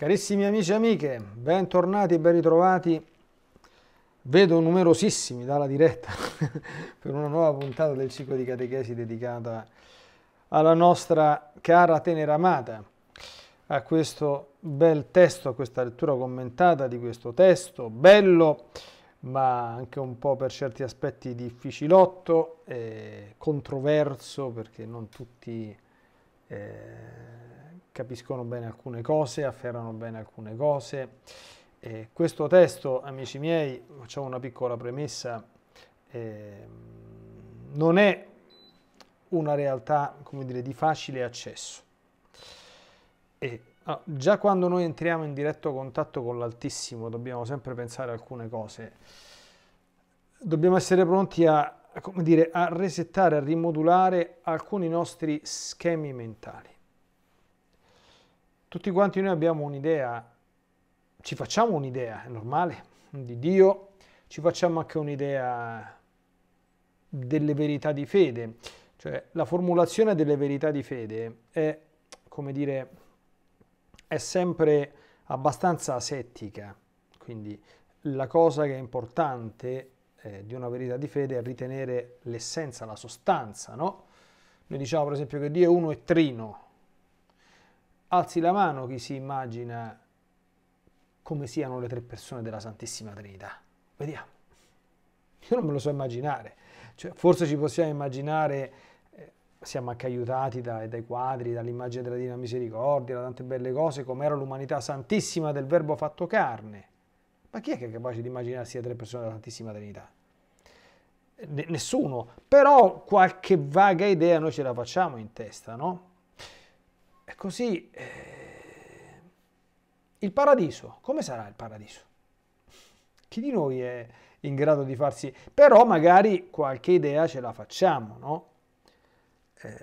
Carissimi amici e amiche, bentornati e ben ritrovati. Vedo numerosissimi dalla diretta per una nuova puntata del ciclo di catechesi dedicata alla nostra cara tenera amata, a questo bel testo, a questa lettura commentata di questo testo, bello ma anche un po' per certi aspetti difficilotto, eh, controverso perché non tutti... Eh, capiscono bene alcune cose, afferrano bene alcune cose. Eh, questo testo, amici miei, facciamo una piccola premessa, eh, non è una realtà, come dire, di facile accesso. E, ah, già quando noi entriamo in diretto contatto con l'Altissimo dobbiamo sempre pensare a alcune cose. Dobbiamo essere pronti a, come dire, a resettare, a rimodulare alcuni nostri schemi mentali. Tutti quanti noi abbiamo un'idea, ci facciamo un'idea, è normale, di Dio, ci facciamo anche un'idea delle verità di fede, cioè la formulazione delle verità di fede è, come dire, è sempre abbastanza asettica, quindi la cosa che è importante eh, di una verità di fede è ritenere l'essenza, la sostanza, no? Noi diciamo per esempio che Dio è uno e trino, Alzi la mano chi si immagina come siano le tre persone della Santissima Trinità. Vediamo. Io non me lo so immaginare. Cioè, forse ci possiamo immaginare, eh, siamo anche aiutati da, dai quadri, dall'immagine della Divina Misericordia, da tante belle cose, come era l'umanità santissima del Verbo fatto carne. Ma chi è che è capace di immaginarsi le tre persone della Santissima Trinità? nessuno, però qualche vaga idea noi ce la facciamo in testa, no? E così eh, il paradiso, come sarà il paradiso? Chi di noi è in grado di farsi? Però magari qualche idea ce la facciamo, no? Eh,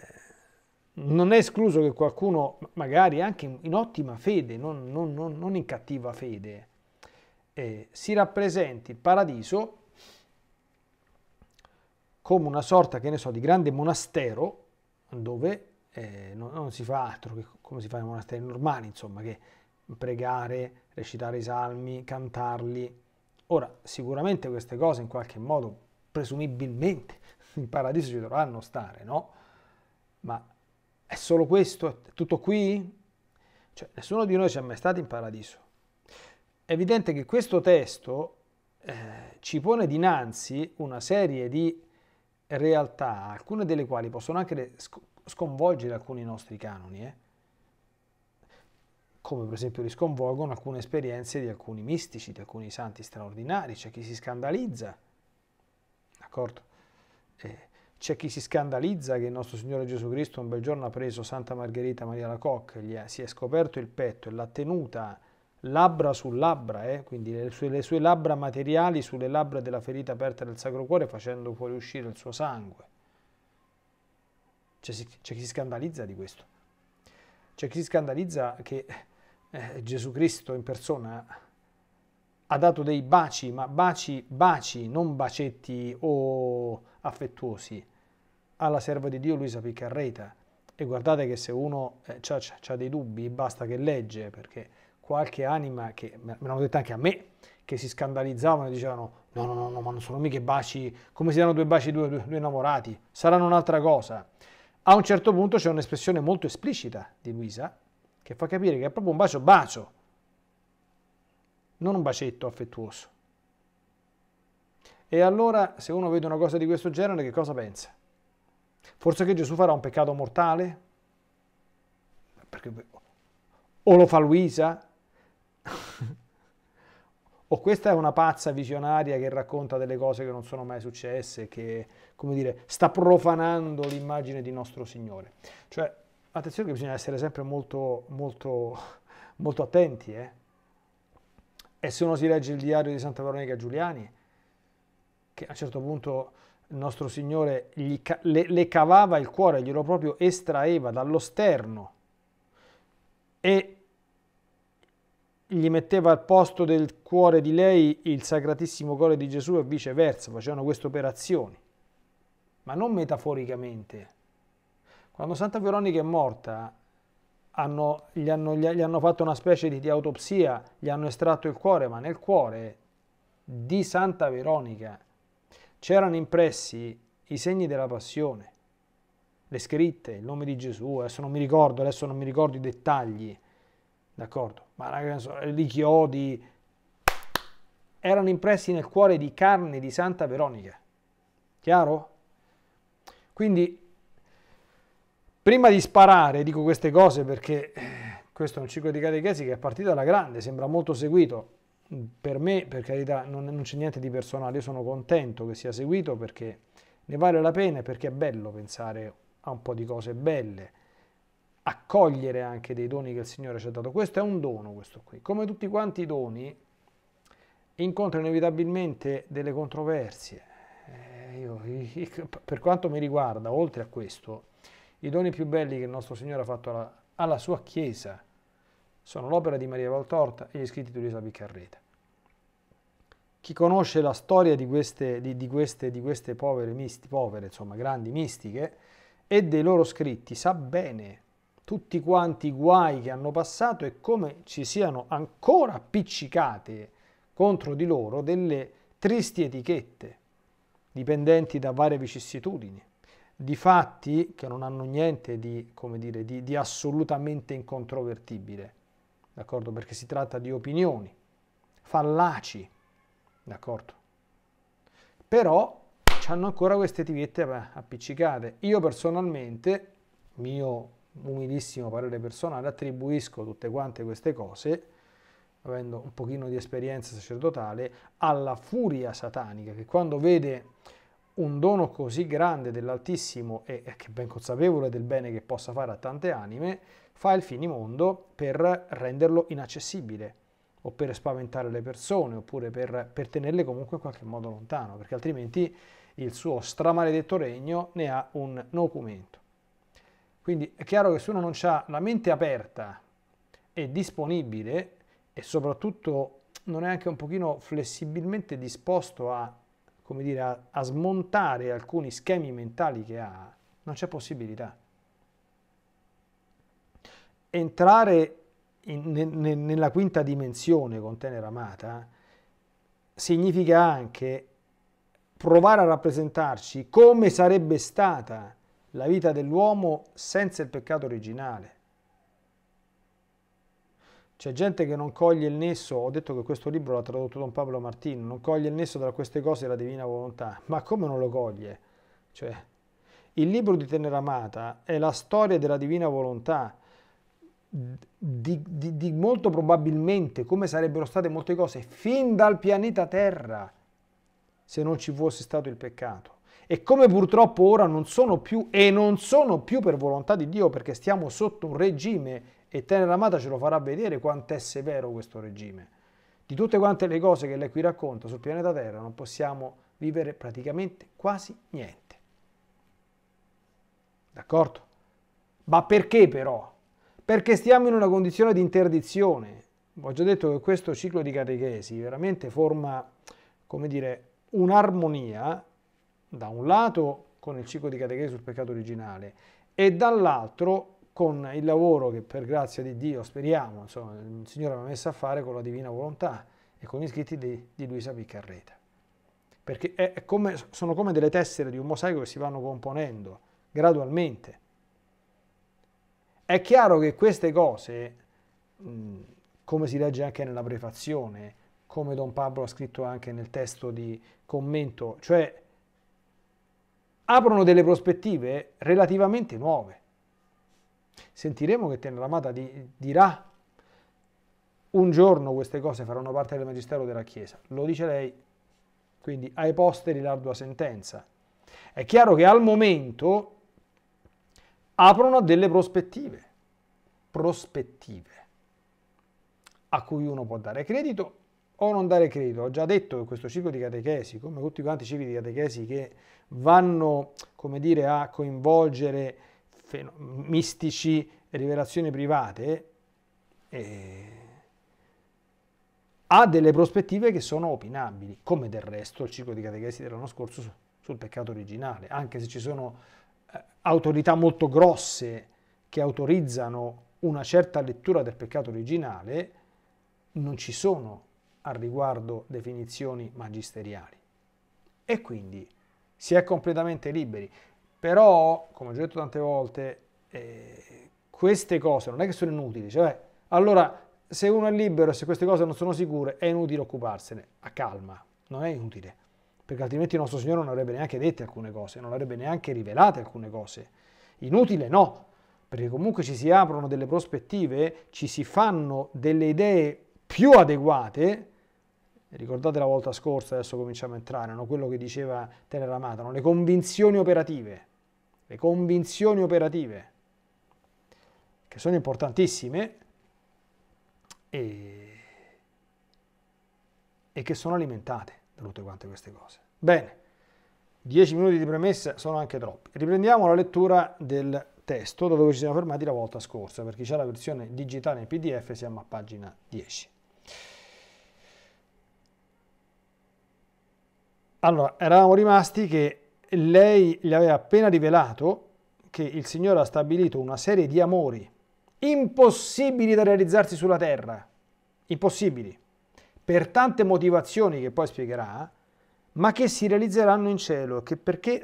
non è escluso che qualcuno, magari anche in ottima fede, non, non, non, non in cattiva fede, eh, si rappresenti il paradiso come una sorta, che ne so, di grande monastero dove eh, non, non, si fa altro che come si fa nei monasteri normali, insomma, che pregare, recitare i salmi, cantarli. Ora, sicuramente queste cose in qualche modo, presumibilmente, in paradiso ci dovranno stare, no? Ma è solo questo? È tutto qui? Cioè, nessuno di noi ci è mai stato in paradiso. È evidente che questo testo eh, ci pone dinanzi una serie di realtà, alcune delle quali possono anche sconvolgere alcuni nostri canoni, eh? come per esempio li sconvolgono alcune esperienze di alcuni mistici, di alcuni santi straordinari, c'è chi si scandalizza, d'accordo? Eh, c'è chi si scandalizza che il nostro Signore Gesù Cristo un bel giorno ha preso Santa Margherita Maria Lacocca Cocca, gli si è scoperto il petto e l'ha tenuta labbra su labbra, eh? quindi le sue, le sue labbra materiali sulle labbra della ferita aperta del Sacro Cuore facendo fuoriuscire il suo sangue. C'è, c'è chi si scandalizza di questo. C'è chi si scandalizza che eh, Gesù Cristo in persona ha dato dei baci, ma baci, baci, non bacetti o affettuosi. Alla serva di Dio Luisa Piccarreta. E guardate che se uno eh, ha dei dubbi, basta che legge, perché qualche anima, che me l'hanno detto anche a me, che si scandalizzavano e dicevano no, no, no, no ma non sono mica baci, come si danno due baci due, due, due innamorati, saranno un'altra cosa. A un certo punto c'è un'espressione molto esplicita di Luisa che fa capire che è proprio un bacio bacio, non un bacetto affettuoso. E allora, se uno vede una cosa di questo genere, che cosa pensa? Forse che Gesù farà un peccato mortale? Perché... O lo fa Luisa? o oh, questa è una pazza visionaria che racconta delle cose che non sono mai successe, che, come dire, sta profanando l'immagine di nostro Signore. Cioè, attenzione che bisogna essere sempre molto, molto, molto attenti, eh? E se uno si legge il diario di Santa Veronica Giuliani, che a un certo punto il nostro Signore ca- le, le cavava il cuore, glielo proprio estraeva dallo sterno e gli metteva al posto del cuore di lei il sacratissimo cuore di Gesù e viceversa, facevano queste operazioni, ma non metaforicamente. Quando Santa Veronica è morta, hanno, gli, hanno, gli, hanno, fatto una specie di, di autopsia, gli hanno estratto il cuore, ma nel cuore di Santa Veronica c'erano impressi i segni della passione, le scritte, il nome di Gesù, adesso non mi ricordo, adesso non mi ricordo i dettagli, d'accordo? ma li chiodi, erano impressi nel cuore di carne di Santa Veronica. Chiaro? Quindi, prima di sparare, dico queste cose perché eh, questo è un ciclo di catechesi che è partito alla grande, sembra molto seguito. Per me, per carità, non, non c'è niente di personale, io sono contento che sia seguito perché ne vale la pena e perché è bello pensare a un po' di cose belle, accogliere anche dei doni che il Signore ci ha dato. Questo è un dono, questo qui. Come tutti quanti i doni, incontra inevitabilmente delle controversie. Eh, io, per quanto mi riguarda, oltre a questo, i doni più belli che il nostro Signore ha fatto alla, alla sua Chiesa sono l'opera di Maria Valtorta e gli scritti di Luisa Piccarreta. Chi conosce la storia di queste, di, di queste, di queste povere, misti, povere, insomma, grandi mistiche e dei loro scritti sa bene tutti quanti i guai che hanno passato e come ci siano ancora appiccicate contro di loro delle tristi etichette dipendenti da varie vicissitudini, di fatti che non hanno niente di, dire, di, di assolutamente incontrovertibile, d'accordo? Perché si tratta di opinioni, fallaci, d'accordo? Però hanno ancora queste etichette appiccicate. Io personalmente, mio umilissimo parere personale, attribuisco tutte quante queste cose, avendo un pochino di esperienza sacerdotale, alla furia satanica che quando vede un dono così grande dell'Altissimo e, che è ben consapevole del bene che possa fare a tante anime, fa il finimondo per renderlo inaccessibile o per spaventare le persone oppure per, per tenerle comunque in qualche modo lontano, perché altrimenti il suo stramaledetto regno ne ha un documento. Quindi è chiaro che se uno non ha la mente aperta e disponibile e soprattutto non è anche un pochino flessibilmente disposto a, dire, a, a smontare alcuni schemi mentali che ha, non c'è possibilità. Entrare in, ne, nella quinta dimensione con Tenera Amata significa anche provare a rappresentarci come sarebbe stata la vita dell'uomo senza il peccato originale. C'è gente che non coglie il nesso, ho detto che questo libro l'ha tradotto Don Pablo Martino, non coglie il nesso tra queste cose e la divina volontà. Ma come non lo coglie? Cioè, il libro di Teneramata è la storia della divina volontà, di, di, di molto probabilmente come sarebbero state molte cose fin dal pianeta Terra se non ci fosse stato il peccato e come purtroppo ora non sono più e non sono più per volontà di Dio perché stiamo sotto un regime e Tenera Amata ce lo farà vedere quanto è severo questo regime. Di tutte quante le cose che lei qui racconta sul pianeta Terra non possiamo vivere praticamente quasi niente. D'accordo? Ma perché però? Perché stiamo in una condizione di interdizione. Ho già detto che questo ciclo di catechesi veramente forma, come dire, un'armonia da un lato con il ciclo di catechesi sul peccato originale e dall'altro con il lavoro che per grazia di Dio, speriamo, insomma, il Signore mi ha messo a fare con la Divina Volontà e con gli scritti di, di Luisa Piccarreta. Perché è, come, sono come delle tessere di un mosaico che si vanno componendo gradualmente. È chiaro che queste cose, come si legge anche nella prefazione, come Don Pablo ha scritto anche nel testo di commento, cioè aprono delle prospettive relativamente nuove. Sentiremo che Teneramata di, dirà un giorno queste cose faranno parte del magistero della Chiesa, lo dice lei, quindi ai posteri l'ardua sentenza. È chiaro che al momento aprono delle prospettive, prospettive a cui uno può dare credito o non dare credito. Ho già detto che questo ciclo di catechesi, come tutti quanti i cicli di catechesi che vanno, come dire, a coinvolgere mistici e rivelazioni private, eh, ha delle prospettive che sono opinabili, come del resto il ciclo di catechesi dell'anno scorso sul peccato originale, anche se ci sono eh, autorità molto grosse che autorizzano una certa lettura del peccato originale, non ci sono al riguardo definizioni magisteriali. E quindi si è completamente liberi. Però, come ho già detto tante volte, eh, queste cose non è che sono inutili, cioè, allora se uno è libero e se queste cose non sono sicure è inutile occuparsene, a calma, non è inutile, perché altrimenti il nostro Signore non avrebbe neanche dette alcune cose, non avrebbe neanche rivelate alcune cose. Inutile no, perché comunque ci si aprono delle prospettive, ci si fanno delle idee più adeguate ricordate la volta scorsa, adesso cominciamo a entrare, no? quello che diceva Teneramata, no? le convinzioni operative, le convinzioni operative, che sono importantissime e, e che sono alimentate da tutte quante queste cose. Bene, dieci minuti di premessa sono anche troppi. Riprendiamo la lettura del testo da dove ci siamo fermati la volta scorsa, per chi ha la versione digitale in PDF siamo a pagina 10. Allora, eravamo rimasti che lei gli aveva appena rivelato che il Signore ha stabilito una serie di amori impossibili da realizzarsi sulla terra, impossibili, per tante motivazioni che poi spiegherà, ma che si realizzeranno in cielo, che perché,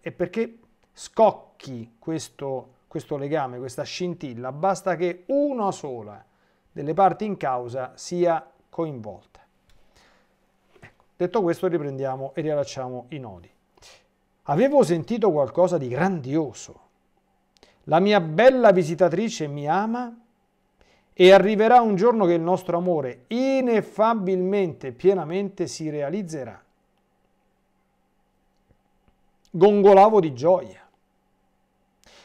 e perché scocchi questo, questo legame, questa scintilla, basta che una sola delle parti in causa sia coinvolta. Detto questo riprendiamo e riallacciamo i nodi. Avevo sentito qualcosa di grandioso. La mia bella visitatrice mi ama e arriverà un giorno che il nostro amore ineffabilmente, pienamente si realizzerà. Gongolavo di gioia.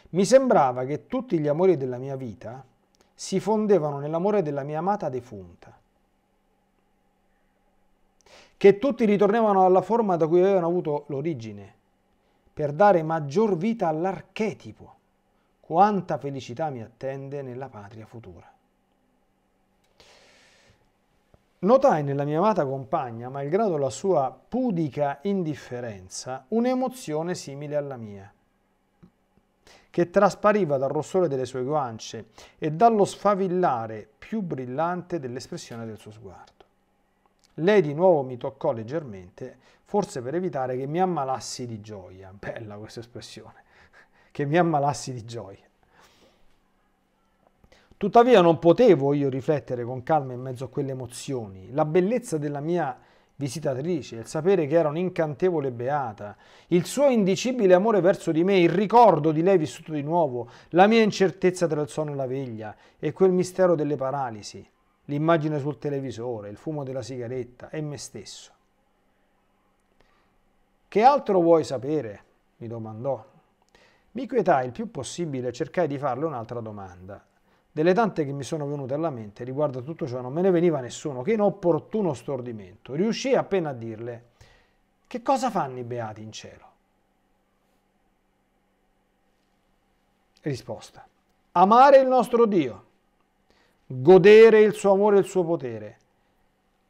Mi sembrava che tutti gli amori della mia vita si fondevano nell'amore della mia amata defunta che tutti ritornavano alla forma da cui avevano avuto l'origine, per dare maggior vita all'archetipo. Quanta felicità mi attende nella patria futura. Notai nella mia amata compagna, malgrado la sua pudica indifferenza, un'emozione simile alla mia, che traspariva dal rossore delle sue guance e dallo sfavillare più brillante dell'espressione del suo sguardo. Lei di nuovo mi toccò leggermente, forse per evitare che mi ammalassi di gioia. Bella questa espressione, che mi ammalassi di gioia. Tuttavia non potevo io riflettere con calma in mezzo a quelle emozioni. La bellezza della mia visitatrice, il sapere che era un'incantevole beata, il suo indicibile amore verso di me, il ricordo di lei vissuto di nuovo, la mia incertezza tra il sonno e la veglia e quel mistero delle paralisi l'immagine sul televisore, il fumo della sigaretta e me stesso. Che altro vuoi sapere? mi domandò. Mi quietai il più possibile e cercai di farle un'altra domanda. Delle tante che mi sono venute alla mente riguardo a tutto ciò non me ne veniva nessuno che inopportuno stordimento. Riuscii appena a dirle che cosa fanno i beati in cielo? Risposta. Amare il nostro Dio godere il suo amore e il suo potere,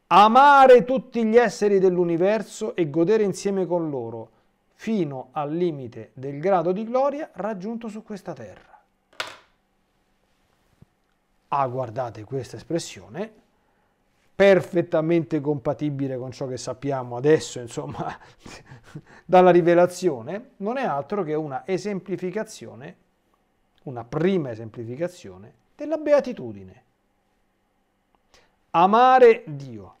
amare tutti gli esseri dell'universo e godere insieme con loro, fino al limite del grado di gloria raggiunto su questa terra. Ah, guardate questa espressione, perfettamente compatibile con ciò che sappiamo adesso, insomma, dalla rivelazione, non è altro che una esemplificazione, una prima esemplificazione della beatitudine amare Dio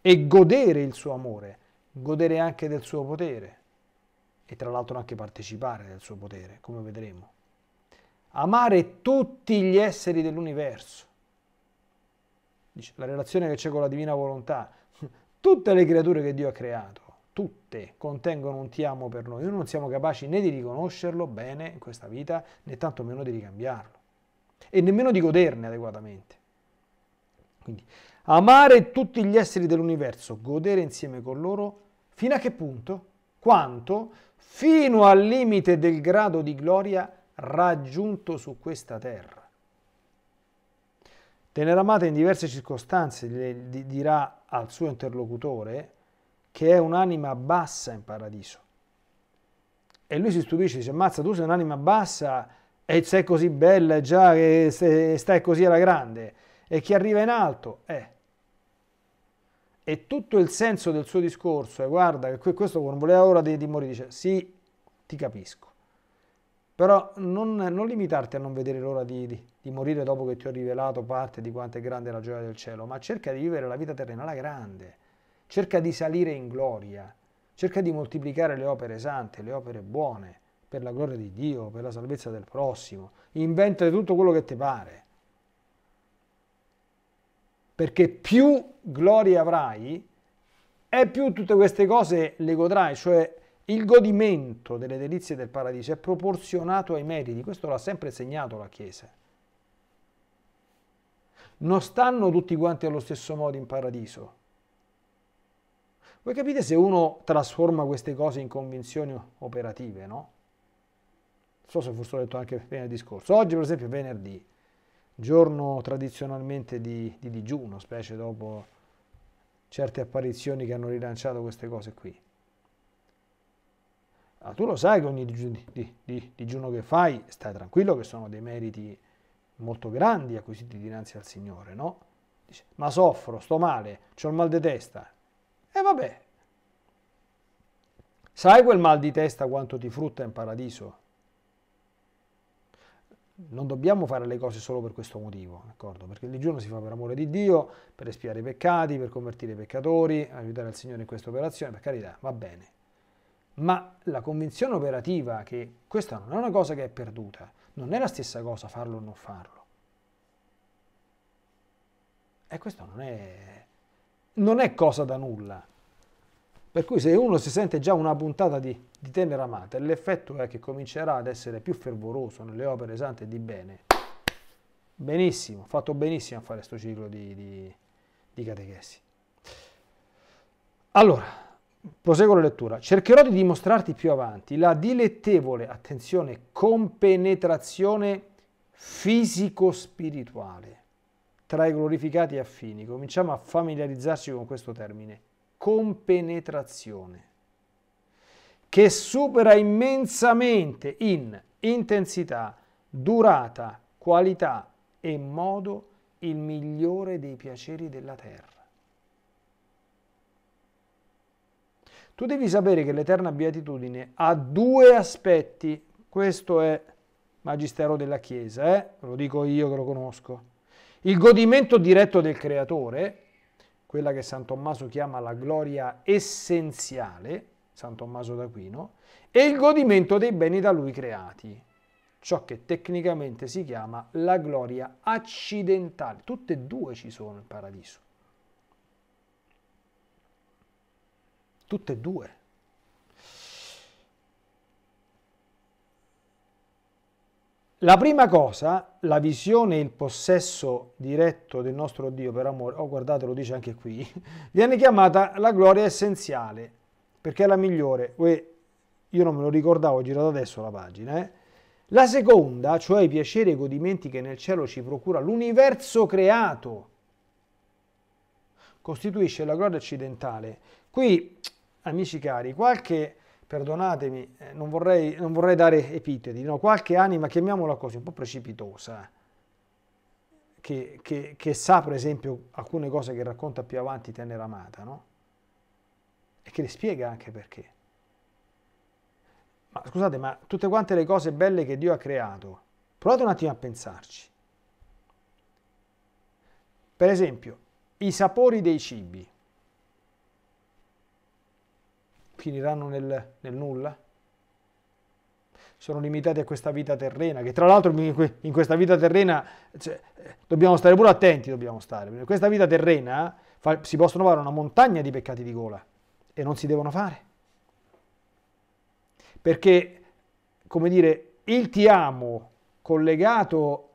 e godere il suo amore, godere anche del suo potere e tra l'altro anche partecipare del suo potere, come vedremo. Amare tutti gli esseri dell'universo. la relazione che c'è con la divina volontà, tutte le creature che Dio ha creato, tutte contengono un ti amo per noi. Noi non siamo capaci né di riconoscerlo bene in questa vita, né tantomeno di ricambiarlo e nemmeno di goderne adeguatamente. Quindi amare tutti gli esseri dell'universo, godere insieme con loro, fino a che punto? Quanto? Fino al limite del grado di gloria raggiunto su questa terra. Tenere Teneramata in diverse circostanze dirà al suo interlocutore che è un'anima bassa in paradiso. E lui si stupisce, dice, mazza tu sei un'anima bassa e sei così bella già che stai così alla grande. E chi arriva in alto, eh, e tutto il senso del suo discorso è guarda che questo non voleva ora di, di morire, dice sì, ti capisco. Però non, non limitarti a non vedere l'ora di, di, di morire dopo che ti ho rivelato parte di quanto è grande la gioia del cielo, ma cerca di vivere la vita terrena la grande, cerca di salire in gloria, cerca di moltiplicare le opere sante, le opere buone, per la gloria di Dio, per la salvezza del prossimo, inventa tutto quello che ti pare perché più gloria avrai e più tutte queste cose le godrai, cioè il godimento delle delizie del paradiso è proporzionato ai meriti, questo l'ha sempre segnato la Chiesa. Non stanno tutti quanti allo stesso modo in paradiso. Voi capite se uno trasforma queste cose in convinzioni operative, no? Non so se fosse detto anche venerdì discorso. Oggi, per esempio, è venerdì giorno tradizionalmente di, di digiuno, specie dopo certe apparizioni che hanno rilanciato queste cose qui. Ah, tu lo sai che ogni digiuno, di, di, digiuno che fai, stai tranquillo che sono dei meriti molto grandi acquisiti dinanzi al Signore, no? Dice, ma soffro, sto male, ho il mal di testa. E eh vabbè, sai quel mal di testa quanto ti frutta in paradiso? non dobbiamo fare le cose solo per questo motivo, d'accordo? Perché il digiuno si fa per amore di Dio, per espiare i peccati, per convertire i peccatori, aiutare il Signore in questa operazione, per carità, va bene. Ma la convinzione operativa che questa non è una cosa che è perduta, non è la stessa cosa farlo o non farlo. E questo non è, non è cosa da nulla. Per cui se uno si sente già una puntata di, di tenera amata, l'effetto è che comincerà ad essere più fervoroso nelle opere sante di bene. Benissimo, fatto benissimo a fare questo ciclo di, di, di catechesi. Allora, proseguo la lettura. Cercherò di dimostrarti più avanti la dilettevole, attenzione, compenetrazione fisico-spirituale tra i glorificati affini. Cominciamo a familiarizzarci con questo termine compenetrazione, che supera immensamente in intensità, durata, qualità e modo il migliore dei piaceri della terra. Tu devi sapere che l'eterna beatitudine ha due aspetti, questo è magistero della Chiesa, eh? lo dico io che lo conosco. Il godimento diretto del creatore, quella che San Tommaso chiama la gloria essenziale, San Tommaso d'Aquino, e il godimento dei beni da lui creati, ciò che tecnicamente si chiama la gloria accidentale. Tutte e due ci sono in paradiso. Tutte e due. La prima cosa, la visione e il possesso diretto del nostro Dio per amore, oh guardate lo dice anche qui, viene chiamata la gloria essenziale, perché è la migliore. Uè, io non me lo ricordavo, ho girato adesso la pagina. Eh. La seconda, cioè i piaceri e i godimenti che nel cielo ci procura l'universo creato, costituisce la gloria occidentale. Qui, amici cari, qualche perdonatemi, eh, non vorrei, non vorrei dare epiteti, no? qualche anima, chiamiamola così, un po' precipitosa, eh, che, che, che, sa per esempio alcune cose che racconta più avanti Tenera Amata, no? E che le spiega anche perché. Ma scusate, ma tutte quante le cose belle che Dio ha creato, provate un attimo a pensarci. Per esempio, i sapori dei cibi finiranno nel, nel nulla? Sono limitati a questa vita terrena, che tra l'altro in questa vita terrena cioè, dobbiamo stare pure attenti, dobbiamo stare. In questa vita terrena fa, si possono fare una montagna di peccati di gola e non si devono fare. Perché, come dire, il ti amo collegato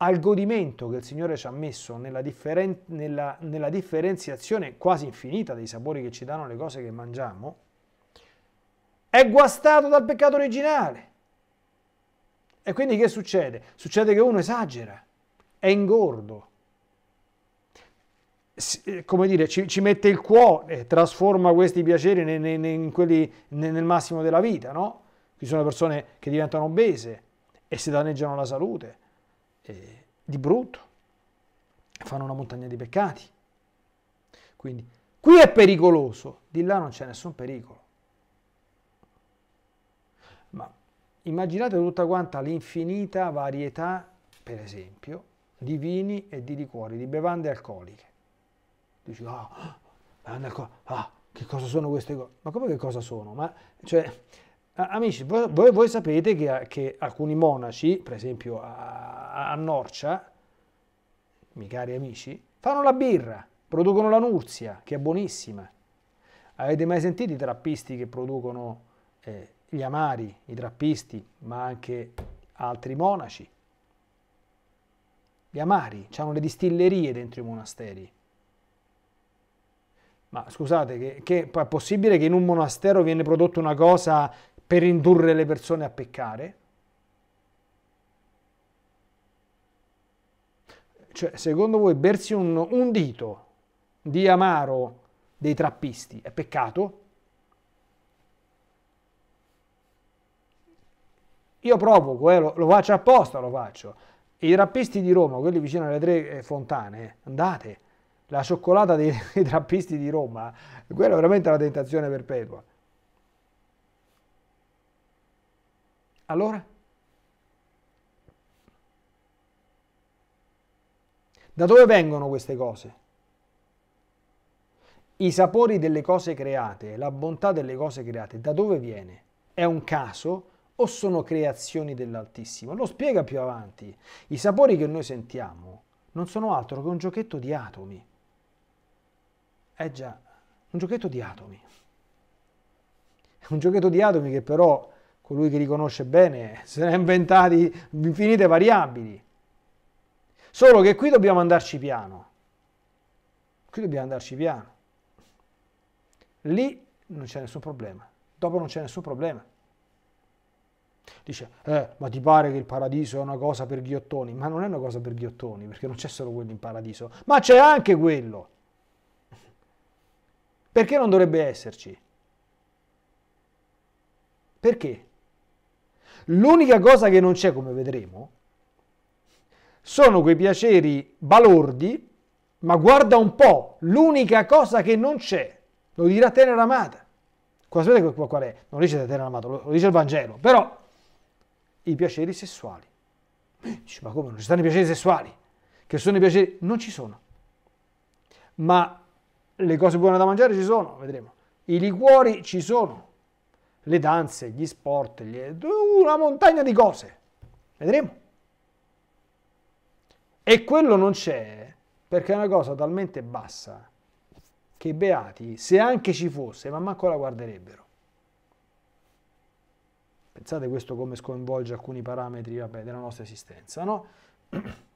al godimento che il Signore ci ha messo nella, differen- nella, nella differenziazione quasi infinita dei sapori che ci danno le cose che mangiamo, è guastato dal peccato originale. E quindi che succede? Succede che uno esagera, è ingordo, eh, come dire, ci, ci, mette il cuore, trasforma questi piaceri ne, ne, ne, in quelli nel massimo della vita, no? Ci sono persone che diventano obese e si danneggiano la salute, eh, di brutto, fanno una montagna di peccati. Quindi qui è pericoloso, di là non c'è nessun pericolo. Ma immaginate tutta quanta l'infinita varietà, per esempio, di vini e di liquori, di bevande alcoliche. Dici, ah, oh, ah, che cosa sono queste cose? Ma come che cosa sono? Ma, cioè, amici, voi, voi sapete che, che, alcuni monaci, per esempio a, a Norcia, miei cari amici, fanno la birra, producono la nurzia, che è buonissima. Avete mai sentito i trappisti che producono eh, gli amari, i trappisti, ma anche altri monaci? Gli amari, hanno le distillerie dentro i monasteri. Ma scusate, che, che è possibile che in un monastero viene prodotta una cosa per indurre le persone a peccare? Cioè, secondo voi bersi un, un dito di amaro dei trappisti è peccato? Io provoco, eh, lo, lo, faccio apposta, lo faccio. I trappisti di Roma, quelli vicino alle tre eh, fontane, andate, la cioccolata dei, dei trappisti di Roma, quella è veramente la tentazione perpetua. Allora? Da dove vengono queste cose? I sapori delle cose create, la bontà delle cose create, da dove viene? È un caso o sono creazioni dell'Altissimo? Lo spiega più avanti. I sapori che noi sentiamo non sono altro che un giochetto di atomi. Eh già, un giochetto di atomi. Un giochetto di atomi che però colui che li conosce bene, se ne ha inventati infinite variabili. Solo che qui dobbiamo andarci piano. Qui dobbiamo andarci piano. Lì non c'è nessun problema. Dopo non c'è nessun problema. Dice, eh, ma ti pare che il paradiso è una cosa per ghiottoni? Ma non è una cosa per ghiottoni, perché non c'è solo quello in paradiso, ma c'è anche quello. Perché non dovrebbe esserci? Perché? L'unica cosa che non c'è, come vedremo, sono quei piaceri balordi, ma guarda un po', l'unica cosa che non c'è, lo dirà Tenera Amata. Sapete qual è? Non lo dice Tenera Amata, lo dice il Vangelo, però i piaceri sessuali. Dici, ma come non ci stanno i piaceri sessuali? Che sono i piaceri? Non ci sono. Ma le cose buone da mangiare ci sono, vedremo. I liquori ci sono le danze, gli sport, gli... una montagna di cose. Vedremo. E quello non c'è perché è una cosa talmente bassa che i beati, se anche ci fosse, ma manco la guarderebbero. Pensate questo come sconvolge alcuni parametri vabbè, della nostra esistenza, no?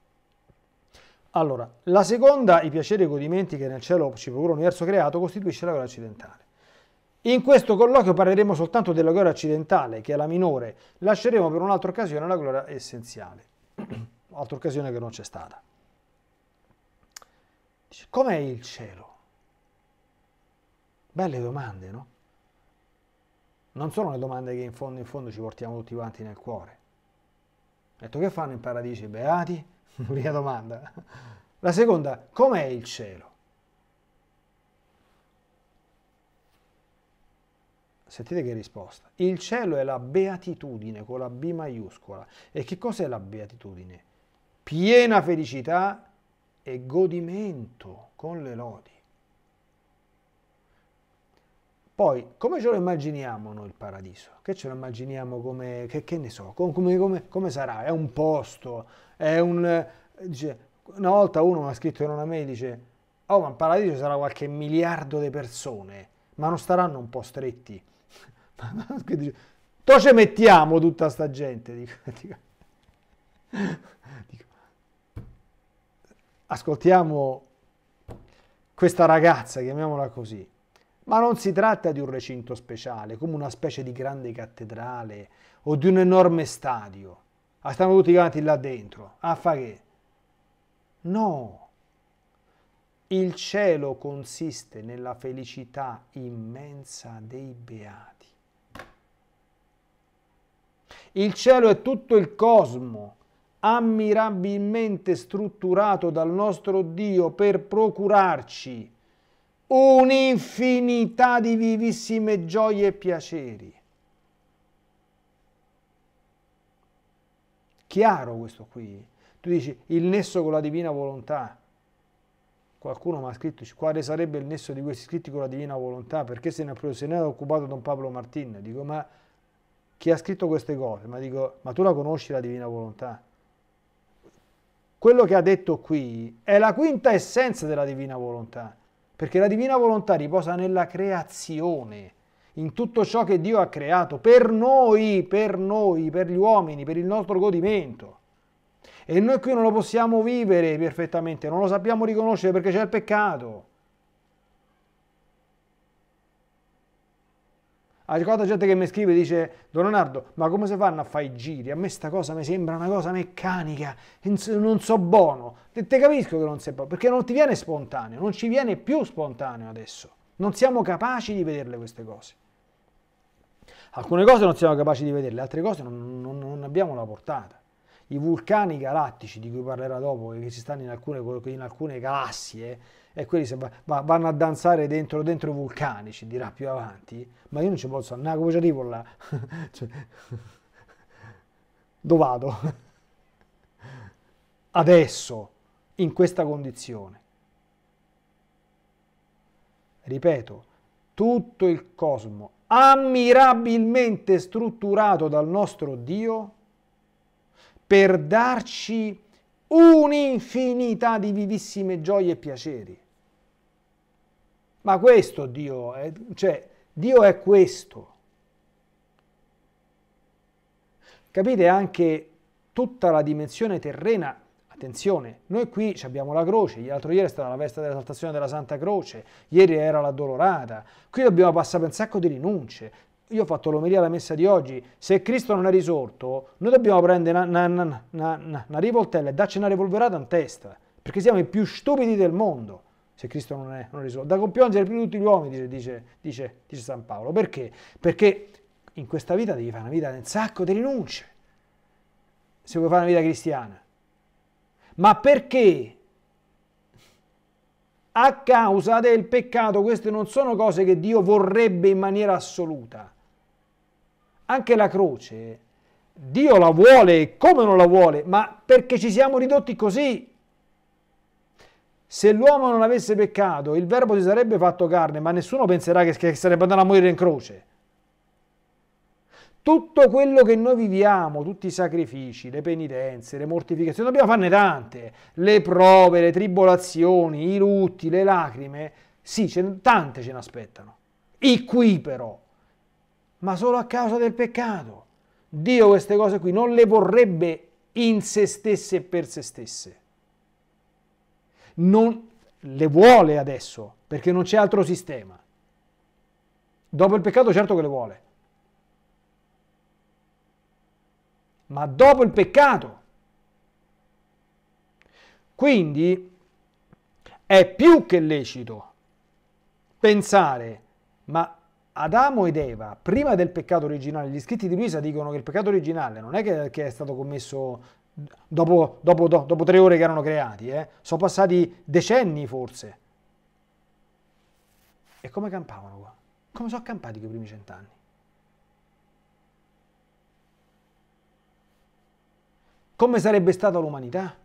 Allora, la seconda, i piaceri e i godimenti che nel cielo ci procura universo creato, costituisce la gloria occidentale. In questo colloquio parleremo soltanto della gloria accidentale, che è la minore, lasceremo per un'altra occasione la gloria essenziale, altra occasione che non c'è stata. Com'è il cielo? Belle domande, no? Non sono le domande che in fondo, in fondo ci portiamo tutti quanti nel cuore. Ho detto che fanno in paradiso i beati? Prima domanda. La seconda, com'è il cielo? Sentite che risposta. Il cielo è la beatitudine con la B maiuscola. E che cos'è la beatitudine? Piena felicità e godimento con le lodi. Poi, come ce lo immaginiamo noi il paradiso? Che ce lo immaginiamo come, che, che ne so, come, come, come, sarà? È un posto, è un... Dice, una volta uno mi ha scritto in una mail, dice, oh ma il paradiso sarà qualche miliardo di persone, ma non staranno un po' stretti. to ce mettiamo tutta sta gente. Dico, dico. Dico. Ascoltiamo questa ragazza, chiamiamola così. Ma non si tratta di un recinto speciale, come una specie di grande cattedrale o di un enorme stadio. Ah, stanno tutti quanti là dentro. Ah, fa che? No. Il cielo consiste nella felicità immensa dei beati. Il cielo è tutto il cosmo, ammirabilmente strutturato dal nostro Dio per procurarci un'infinità di vivissime gioie e piaceri. Chiaro questo qui? Tu dici il nesso con la divina volontà. Qualcuno mi ha scritto quale sarebbe il nesso di questi scritti con la divina volontà, perché se ne, se è occupato Don Pablo Martin. Dico, ma chi ha scritto queste cose, ma dico, ma tu la conosci la divina volontà? Quello che ha detto qui è la quinta essenza della divina volontà, perché la divina volontà riposa nella creazione, in tutto ciò che Dio ha creato, per noi, per noi, per gli uomini, per il nostro godimento. E noi qui non lo possiamo vivere perfettamente, non lo sappiamo riconoscere perché c'è il peccato. La ah, ricorda gente che mi scrive dice Don Leonardo, ma come si fanno a fare i giri? A me sta cosa mi sembra una cosa meccanica, non so buono. Te, te capisco che non sei buono, perché non ti viene spontaneo, non ci viene più spontaneo adesso. Non siamo capaci di vederle queste cose. Alcune cose non siamo capaci di vederle, altre cose non, non, non abbiamo la portata. I vulcani galattici, di cui parlerà dopo, che si stanno in alcune, in alcune galassie, e quelli se va, vanno a danzare dentro, dentro vulcani, ci dirà più avanti, ma io non ci posso andare, come ci arrivo là? cioè, dove vado? Adesso, in questa condizione. Ripeto, tutto il cosmo ammirabilmente strutturato dal nostro Dio per darci un'infinità di vivissime gioie e piaceri. Ma questo Dio è, cioè Dio è questo. Capite anche tutta la dimensione terrena Attenzione, noi qui abbiamo la croce, l'altro ieri è stata la festa dell'esaltazione della Santa Croce, ieri era la Dolorata, qui dobbiamo passare per un sacco di rinunce. Io ho fatto l'omelia alla messa di oggi, se Cristo non è risorto, noi dobbiamo prendere una, una, una, una rivoltella e darci una rivolverata in testa, perché siamo i più stupidi del mondo se Cristo non è, non è risorto. Da compiangere più di tutti gli uomini, dice, dice, dice San Paolo. Perché? Perché in questa vita devi fare una vita di un sacco di rinunce, se vuoi fare una vita cristiana. Ma perché a causa del peccato queste non sono cose che Dio vorrebbe in maniera assoluta. Anche la croce, Dio la vuole come non la vuole, ma perché ci siamo ridotti così se l'uomo non avesse peccato, il verbo si sarebbe fatto carne, ma nessuno penserà che, sarebbe andato a morire in croce. Tutto quello che noi viviamo, tutti i sacrifici, le penitenze, le mortificazioni, dobbiamo farne tante, le prove, le tribolazioni, i lutti, le lacrime, sì, ce, tante ce ne aspettano. E qui però, ma solo a causa del peccato. Dio queste cose qui non le vorrebbe in se stesse e per se stesse non le vuole adesso perché non c'è altro sistema. Dopo il peccato certo che le vuole. Ma dopo il peccato. Quindi è più che lecito pensare, ma Adamo ed Eva, prima del peccato originale, gli scritti di Luisa dicono che il peccato originale non è che, è stato commesso dopo, dopo, dopo tre ore che erano creati, eh? sono passati decenni forse. E come campavano qua? Come sono campati quei primi cent'anni? Come sarebbe stata l'umanità?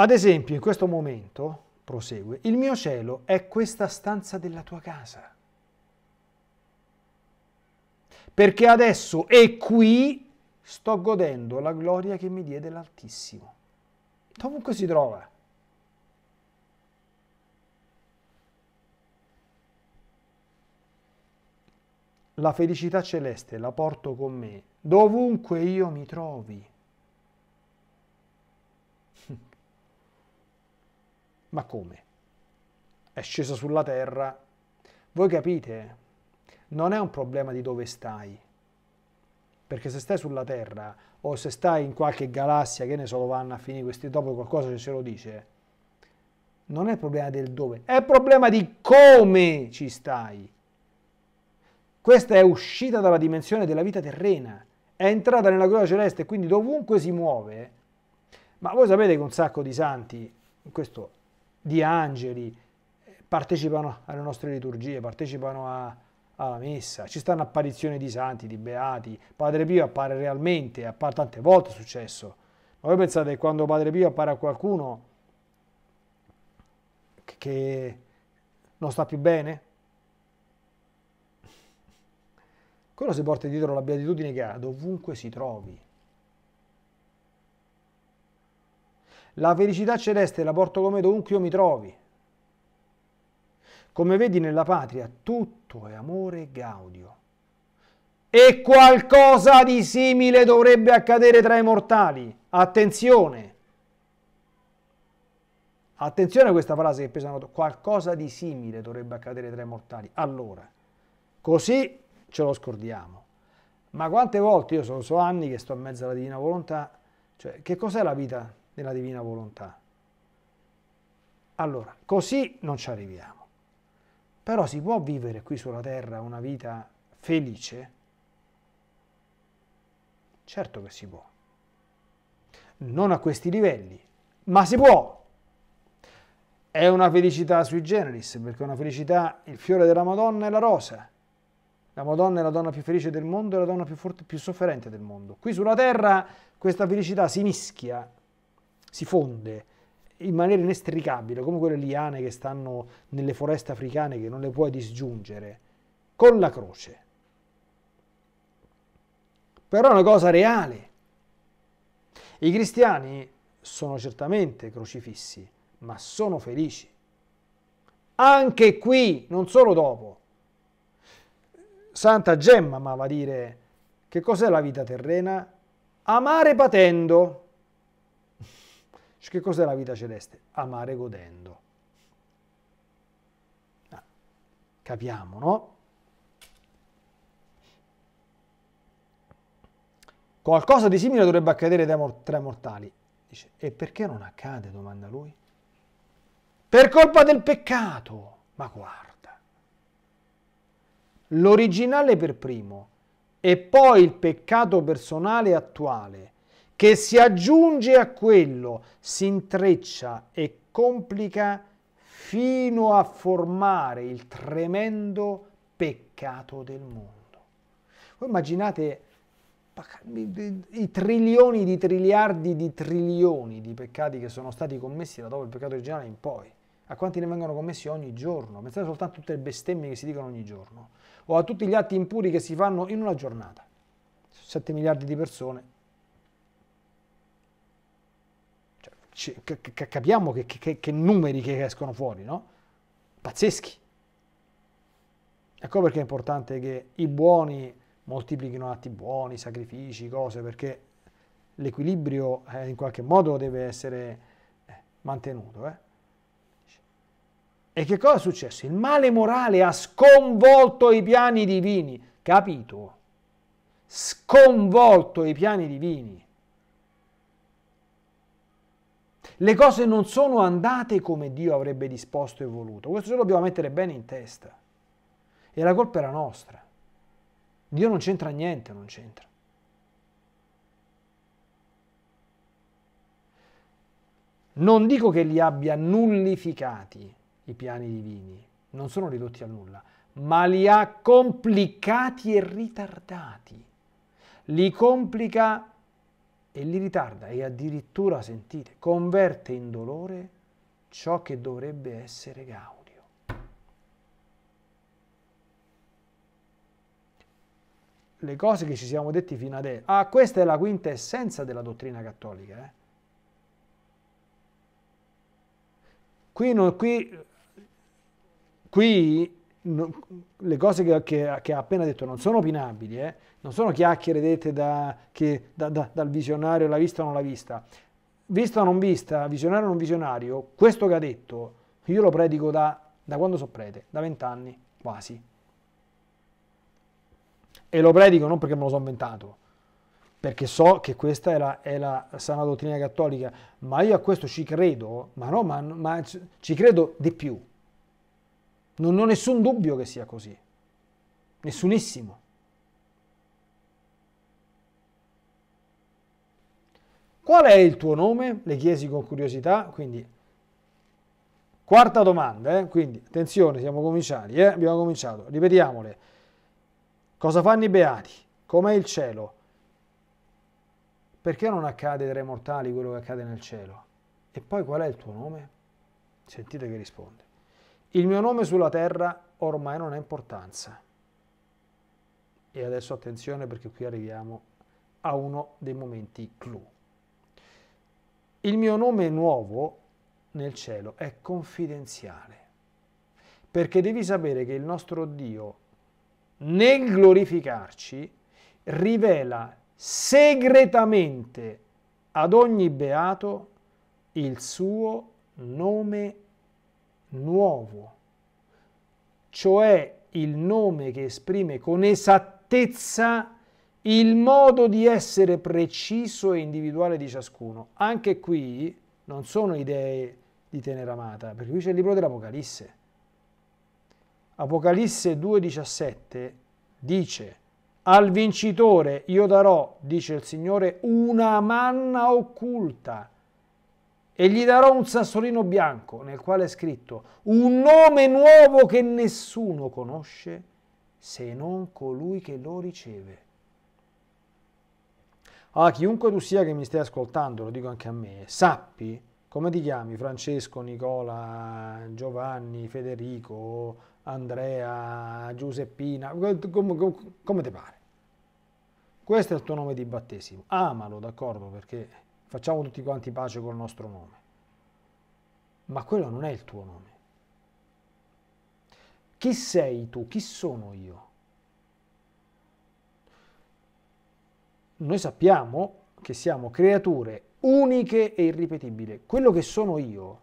Ad esempio, in questo momento prosegue, il mio cielo è questa stanza della tua casa. Perché adesso e qui sto godendo la gloria che mi diede l'Altissimo. Dovunque si trova. La felicità celeste la porto con me, dovunque io mi trovi. Ma come? È sceso sulla terra. Voi capite? Non è un problema di dove stai. Perché se stai sulla Terra o se stai in qualche galassia, che ne so, vanno a finire questi dopo qualcosa ce lo dice, non è il problema del dove, è il problema di come ci stai. Questa è uscita dalla dimensione della vita terrena, è entrata nella gloria celeste, quindi dovunque si muove, ma voi sapete che un sacco di santi, questo di angeli, partecipano alle nostre liturgie, partecipano a, alla messa, ci stanno apparizioni di santi, di beati, Padre Pio appare realmente, appare tante volte è successo, ma voi pensate che quando Padre Pio appare a qualcuno che non sta più bene? Quello si porta dietro la beatitudine che ha dovunque si trovi. La felicità celeste la porto come dovunque io mi trovi. Come vedi nella patria tutto è amore e gaudio. E qualcosa di simile dovrebbe accadere tra i mortali. Attenzione! Attenzione a questa frase che pesano qualcosa di simile dovrebbe accadere tra i mortali. Allora, così ce lo scordiamo. Ma quante volte io sono so anni che sto a mezzo alla divina volontà, cioè che cos'è la vita nella divina volontà. Allora, così non ci arriviamo. Però si può vivere qui sulla terra una vita felice? Certo che si può. Non a questi livelli, ma si può. È una felicità sui generis, perché è una felicità, il fiore della Madonna è la rosa. La Madonna è la donna più felice del mondo e la donna più, forte, più sofferente del mondo. Qui sulla terra questa felicità si mischia si fonde in maniera inestricabile, come quelle liane che stanno nelle foreste africane che non le puoi disgiungere, con la croce. Però è una cosa reale. I cristiani sono certamente crocifissi, ma sono felici. Anche qui, non solo dopo. Santa Gemma amava dire che cos'è la vita terrena? Amare patendo che cos'è la vita celeste? Amare godendo. Ah, capiamo, no? Qualcosa di simile dovrebbe accadere tra i mortali. Dice, e perché non accade? domanda lui. Per colpa del peccato. Ma guarda. L'originale per primo e poi il peccato personale attuale che si aggiunge a quello, si intreccia e complica fino a formare il tremendo peccato del mondo. Voi immaginate i trilioni di triliardi di trilioni di peccati che sono stati commessi da dopo il peccato originale in poi. A quanti ne vengono commessi ogni giorno? Pensate soltanto a tutte le bestemmie che si dicono ogni giorno o a tutti gli atti impuri che si fanno in una giornata. 7 miliardi di persone capiamo che, che, che, numeri che escono fuori, no? Pazzeschi. Ecco perché è importante che i buoni moltiplichino atti buoni, sacrifici, cose, perché l'equilibrio eh, in qualche modo deve essere eh, mantenuto. Eh? E che cosa è successo? Il male morale ha sconvolto i piani divini, capito? Sconvolto i piani divini. Le cose non sono andate come Dio avrebbe disposto e voluto. Questo ce lo dobbiamo mettere bene in testa. E la colpa era nostra. Dio non c'entra niente, non c'entra. Non dico che li abbia nullificati i piani divini, non sono ridotti a nulla, ma li ha complicati e ritardati. Li complica e li ritarda e addirittura, sentite, converte in dolore ciò che dovrebbe essere gaudio. Le cose che ci siamo detti fino adesso. Ah, questa è la quinta essenza della dottrina cattolica. Eh? Qui, non, qui, qui le cose che, che, che, ha appena detto non sono opinabili, eh? non sono chiacchiere dette da, che, da, da, dal visionario, l'ha vista o non l'ha vista. Vista o non vista, visionario o non visionario, questo che ha detto io lo predico da, quando so prete, da vent'anni quasi. E lo predico non perché me lo sono inventato, perché so che questa è la, è la, sana dottrina cattolica, ma io a questo ci credo, ma no, ma, ma ci credo di più non ho nessun dubbio che sia così. Nessunissimo. Qual è il tuo nome? Le chiesi con curiosità, quindi quarta domanda, eh? quindi attenzione, siamo cominciati, eh? abbiamo cominciato, ripetiamole. Cosa fanno i beati? Com'è il cielo? Perché non accade tra i mortali quello che accade nel cielo? E poi qual è il tuo nome? Sentite che risponde. Il mio nome sulla terra ormai non ha importanza. E adesso attenzione perché qui arriviamo a uno dei momenti clou. Il mio nome nuovo nel cielo è confidenziale, perché devi sapere che il nostro Dio, nel glorificarci, rivela segretamente ad ogni beato il suo nome nuovo nuovo, cioè il nome che esprime con esattezza il modo di essere preciso e individuale di ciascuno. Anche qui non sono idee di tenera amata, perché qui c'è il libro dell'Apocalisse. Apocalisse 2,17 dice al vincitore io darò, dice il Signore, una manna occulta e gli darò un sassolino bianco nel quale è scritto un nome nuovo che nessuno conosce se non colui che lo riceve. Allora, ah, chiunque tu sia che mi stia ascoltando, lo dico anche a me, sappi come ti chiami? Francesco, Nicola, Giovanni, Federico, Andrea, Giuseppina, come, come ti pare. Questo è il tuo nome di battesimo. Amalo, d'accordo, perché facciamo tutti quanti pace col nostro nome. Ma quello non è il tuo nome. Chi sei tu? Chi sono io? Noi sappiamo che siamo creature uniche e irripetibili. Quello che sono io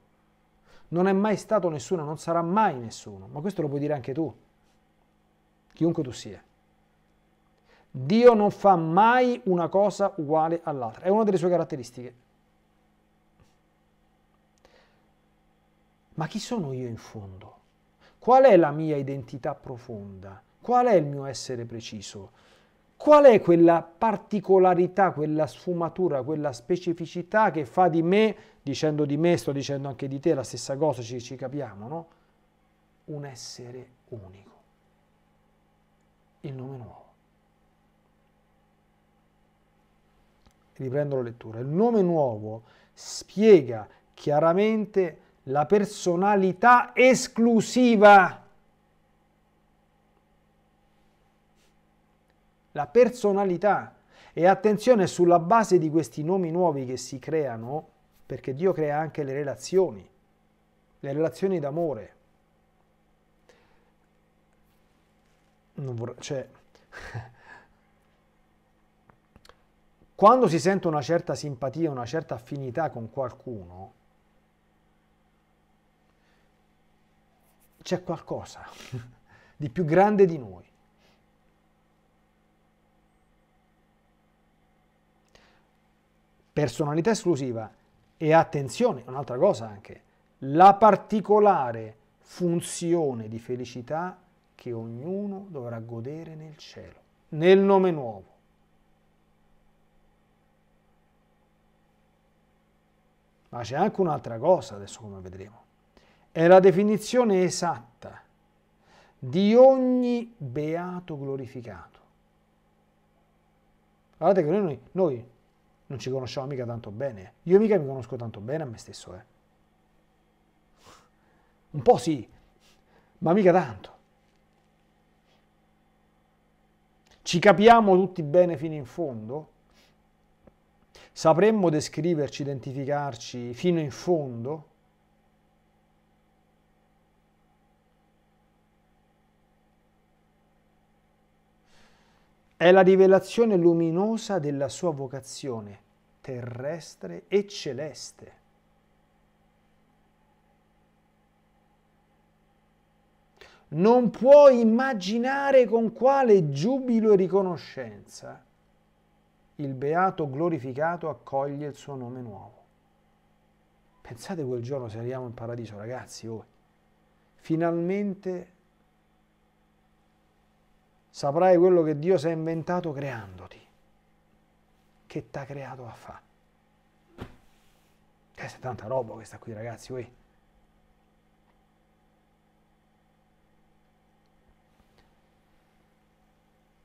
non è mai stato nessuno, non sarà mai nessuno, ma questo lo puoi dire anche tu, chiunque tu sia. Dio non fa mai una cosa uguale all'altra, è una delle sue caratteristiche. Ma chi sono io in fondo? Qual è la mia identità profonda? Qual è il mio essere preciso? Qual è quella particolarità, quella sfumatura, quella specificità che fa di me, dicendo di me, sto dicendo anche di te la stessa cosa, ci, ci capiamo, no? Un essere unico. Il nome nuovo. riprendo la lettura, il nome nuovo spiega chiaramente la personalità esclusiva. La personalità. E attenzione, sulla base di questi nomi nuovi che si creano, perché Dio crea anche le relazioni, le relazioni d'amore. Vorrei, cioè, quando si sente una certa simpatia, una certa affinità con qualcuno, c'è qualcosa di più grande di noi. Personalità esclusiva e attenzione, un'altra cosa anche, la particolare funzione di felicità che ognuno dovrà godere nel cielo, nel nome nuovo. Ma c'è anche un'altra cosa, adesso come vedremo. È la definizione esatta di ogni beato glorificato. Guardate che noi, noi non ci conosciamo mica tanto bene. Io mica mi conosco tanto bene a me stesso. Eh. Un po' sì, ma mica tanto. Ci capiamo tutti bene fino in fondo? Sapremmo descriverci, identificarci fino in fondo? È la rivelazione luminosa della sua vocazione terrestre e celeste. non puoi immaginare con quale giubilo e riconoscenza il beato glorificato accoglie il suo nome nuovo. Pensate quel giorno se arriviamo in paradiso, ragazzi, voi. Finalmente saprai quello che Dio si è inventato creandoti, che t'ha creato a fare. Eh, questa è tanta roba questa qui, ragazzi, voi.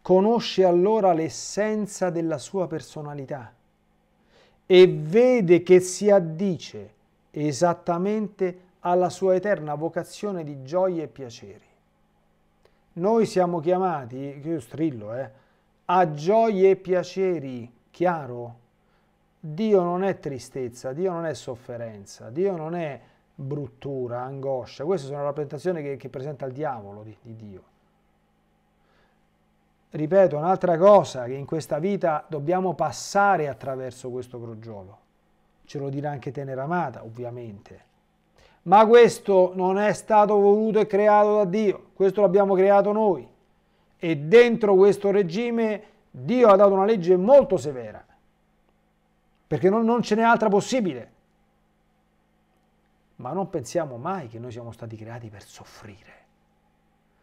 conosce allora l'essenza della sua personalità e vede che si addice esattamente alla sua eterna vocazione di gioie e piaceri. Noi siamo chiamati, io strillo, eh, a gioie e piaceri, chiaro? Dio non è tristezza, Dio non è sofferenza, Dio non è bruttura, angoscia. Queste sono rappresentazioni che, che presenta il diavolo di, di Dio ripeto, un'altra cosa che in questa vita dobbiamo passare attraverso questo crogiolo. Ce lo dirà anche Tenera Amata, ovviamente. Ma questo non è stato voluto e creato da Dio, questo l'abbiamo creato noi. E dentro questo regime Dio ha dato una legge molto severa, perché non, non ce n'è altra possibile. Ma non pensiamo mai che noi siamo stati creati per soffrire.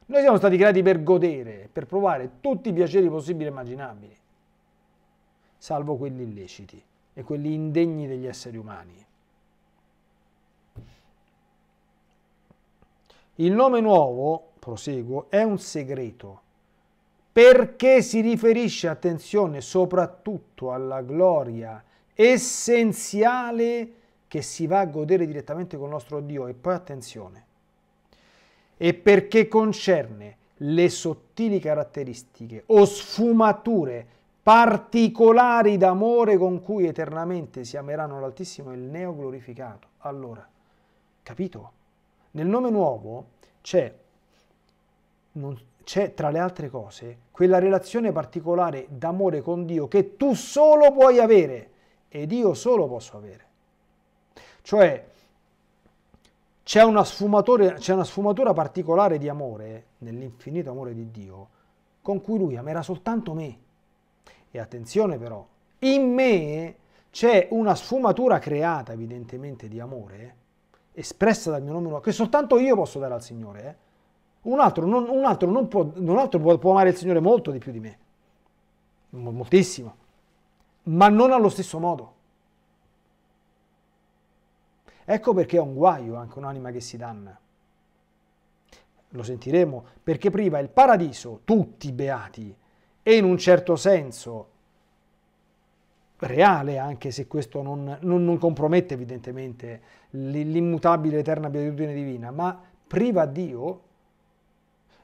Noi siamo stati creati per godere, per provare tutti i piaceri possibili e immaginabili, salvo quelli illeciti e quelli indegni degli esseri umani. Il nome nuovo, proseguo, è un segreto perché si riferisce, attenzione, soprattutto alla gloria essenziale che si va a godere direttamente con il nostro Dio. E poi attenzione, e perché concerne le sottili caratteristiche o sfumature particolari d'amore con cui eternamente si ameranno l'Altissimo e il Neo glorificato. Allora, capito? Nel nome nuovo c'è, tra le altre cose quella relazione particolare d'amore con Dio che tu solo puoi avere ed io solo posso avere. Cioè, c'è una, c'è una sfumatura particolare di amore, nell'infinito amore di Dio, con cui lui amerà soltanto me. E attenzione però, in me c'è una sfumatura creata evidentemente di amore, espressa dal mio nome, che soltanto io posso dare al Signore. Eh? Un altro, non, un altro, non può, un altro può, può amare il Signore molto di più di me, moltissimo, ma non allo stesso modo. Ecco perché è un guaio anche un'anima che si danna. Lo sentiremo, perché priva il paradiso, tutti beati, e in un certo senso reale, anche se questo non, non, non compromette evidentemente l'immutabile eterna beatitudine divina, ma priva Dio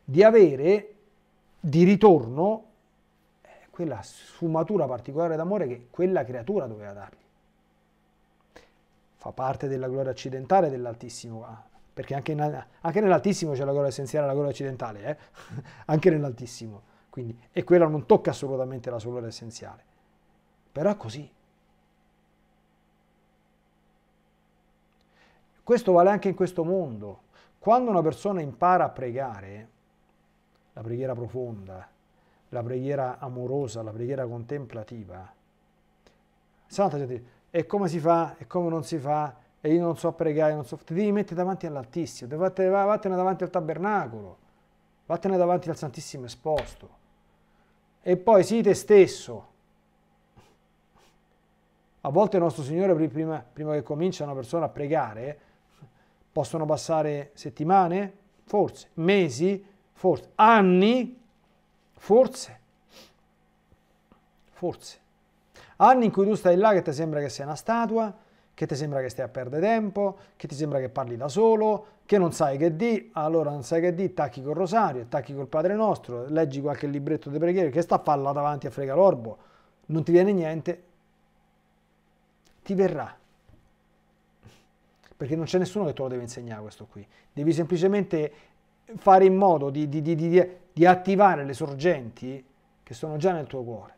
di avere di ritorno eh, quella sfumatura particolare d'amore che quella creatura doveva dargli fa parte della gloria occidentale dell'Altissimo, ah, perché anche, in, anche nell'Altissimo c'è la gloria essenziale e la gloria occidentale eh? anche nell'Altissimo, quindi, e quella non tocca assolutamente la sua gloria essenziale, però è così. Questo vale anche in questo mondo. Quando una persona impara a pregare, la preghiera profonda, la preghiera amorosa, la preghiera contemplativa, Santa Gente, e come si fa e come non si fa e io non so pregare, non so, ti devi mettere davanti all'Altissimo, vattene, davanti al tabernacolo, vattene davanti al Santissimo Esposto e poi sii te stesso. A volte il nostro Signore, prima, prima che comincia una persona a pregare, possono passare settimane, forse, mesi, forse, anni, forse, forse. Anni in cui tu stai là che ti sembra che sia una statua, che ti sembra che stia a perdere tempo, che ti sembra che parli da solo, che non sai che di, allora non sai che di, tacchi col rosario, attacchi col Padre Nostro, leggi qualche libretto di preghiere, che sta a farla davanti a frega l'orbo, non ti viene niente, ti verrà. Perché non c'è nessuno che te lo deve insegnare questo qui. Devi semplicemente fare in modo di, di, di, di attivare le sorgenti che sono già nel tuo cuore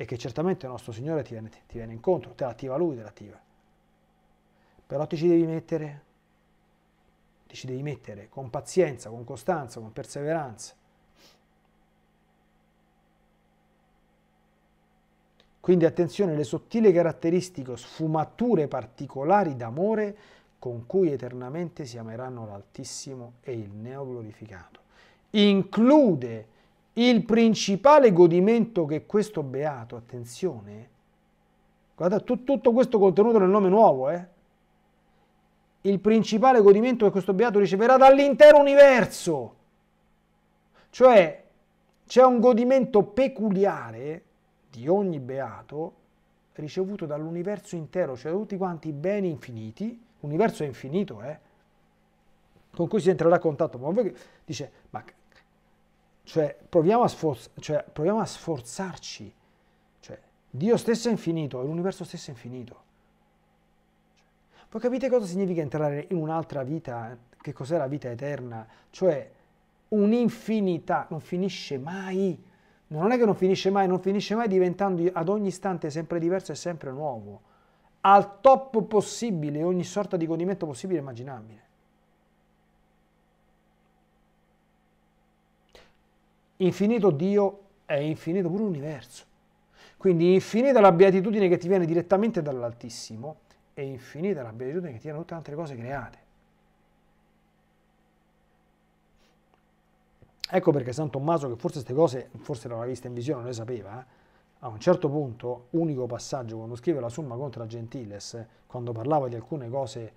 e che certamente il nostro Signore ti viene, ti viene incontro, te l'attiva Lui, te l'attiva. Però ti ci devi mettere, ti ci devi mettere con pazienza, con costanza, con perseveranza. Quindi attenzione alle sottili caratteristiche, sfumature particolari d'amore con cui eternamente si ameranno l'Altissimo e il Neo glorificato. Include il principale godimento che questo beato, attenzione, guarda tu, tutto questo contenuto nel nome nuovo, eh? il principale godimento che questo beato riceverà dall'intero universo. Cioè c'è un godimento peculiare di ogni beato ricevuto dall'universo intero, cioè da tutti quanti i beni infiniti, l'universo è infinito, eh? con cui si entrerà a contatto. Ma voi che... dice, ma cioè proviamo a, sforz- cioè, proviamo a sforzarci. Cioè, Dio stesso è infinito, l'universo stesso è infinito. Voi capite cosa significa entrare in un'altra vita? Che cos'è la vita eterna? Cioè un'infinità, non finisce mai. Non è che non finisce mai, non finisce mai diventando ad ogni istante sempre diverso e sempre nuovo. Al top possibile, ogni sorta di godimento possibile e immaginabile. infinito Dio è infinito pure l'universo. Quindi infinita la beatitudine che ti viene direttamente dall'Altissimo e infinita la beatitudine che ti viene da tutte le altre cose create. Ecco perché San Tommaso, che forse queste cose, forse l'aveva vista in visione, non le sapeva, eh? a un certo punto, unico passaggio, quando scrive la Summa contro Gentiles, quando parlava di alcune cose,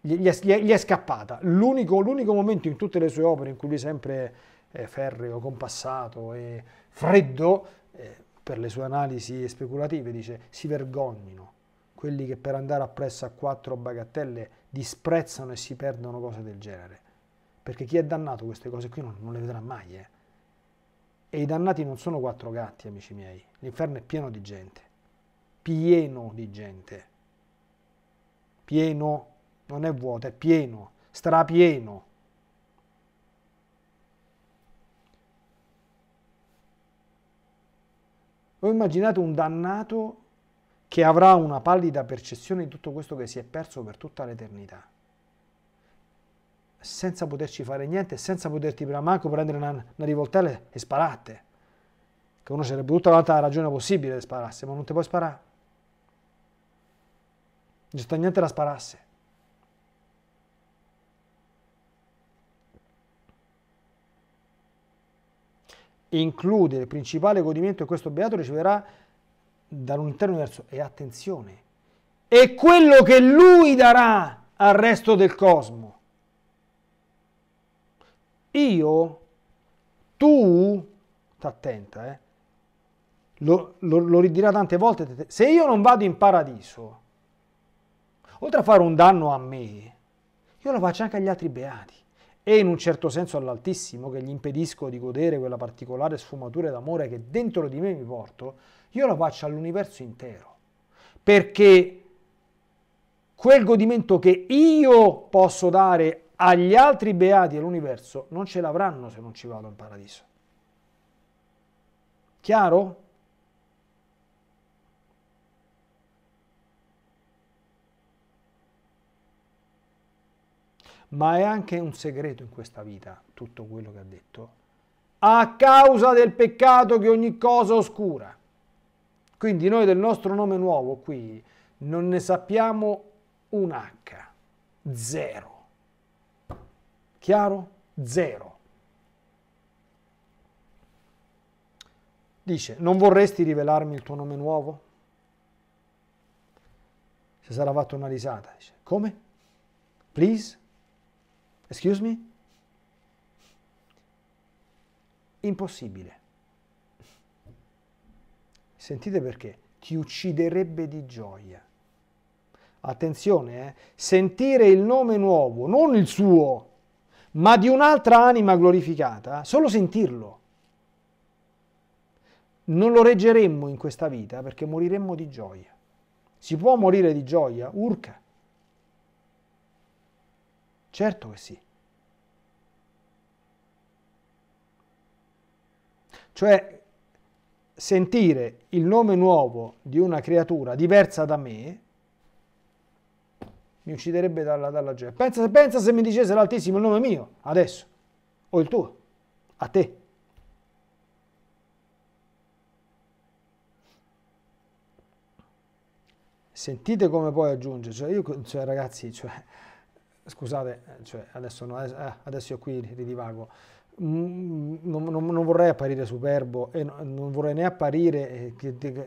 gli è, gli è, gli è scappata. L'unico, l'unico momento in tutte le sue opere in cui lui sempre eh, ferreo, compassato e freddo, eh, per le sue analisi speculative dice si vergognino quelli che per andare appresso a quattro bagattelle disprezzano e si perdono cose del genere. Perché chi è dannato queste cose qui non, non le vedrà mai. Eh. E i dannati non sono quattro gatti, amici miei. L'inferno è pieno di gente. Pieno di gente. Pieno, non è vuoto, è pieno, strapieno. Voi immaginate un dannato che avrà una pallida percezione di tutto questo che si è perso per tutta l'eternità senza poterci fare niente, senza poterti manco prendere una, una rivoltella e sparate. Che uno sarebbe tutta l'altra ragione possibile sparasse, ma non ti puoi sparare. Non c'è niente la sparasse. include il principale godimento che questo beato riceverà dall'interno universo. E attenzione, è quello che lui darà al resto del cosmo. Io, tu, t'attenta, eh, lo, lo, lo ridirà tante volte, se io non vado in paradiso, oltre a fare un danno a me, io lo faccio anche agli altri beati e in un certo senso all'altissimo che gli impedisco di godere quella particolare sfumatura d'amore che dentro di me mi porto, io la faccio all'universo intero. Perché quel godimento che io posso dare agli altri beati e all'universo non ce l'avranno se non ci vado in paradiso. Chiaro? ma è anche un segreto in questa vita tutto quello che ha detto, a causa del peccato che ogni cosa oscura. Quindi noi del nostro nome nuovo qui non ne sappiamo un H, zero. Chiaro? Zero. Dice, non vorresti rivelarmi il tuo nome nuovo? Si sarà fatto una risata. Dice, come? Please? Excuse me? Impossibile. Sentite perché? Ti ucciderebbe di gioia. Attenzione, eh? sentire il nome nuovo, non il suo, ma di un'altra anima glorificata, solo sentirlo. Non lo reggeremmo in questa vita perché moriremmo di gioia. Si può morire di gioia, urca. Certo che sì. Cioè sentire il nome nuovo di una creatura diversa da me mi ucciderebbe dalla, dalla gioia. Pensa, pensa se mi dicesse l'Altissimo il nome mio, adesso, o il tuo, a te. Sentite come poi aggiunge, cioè io, cioè ragazzi, cioè, scusate, eh, cioè adesso, no, eh, eh, adesso, io qui ridivago, mm, non, non, non vorrei apparire superbo e non vorrei né apparire,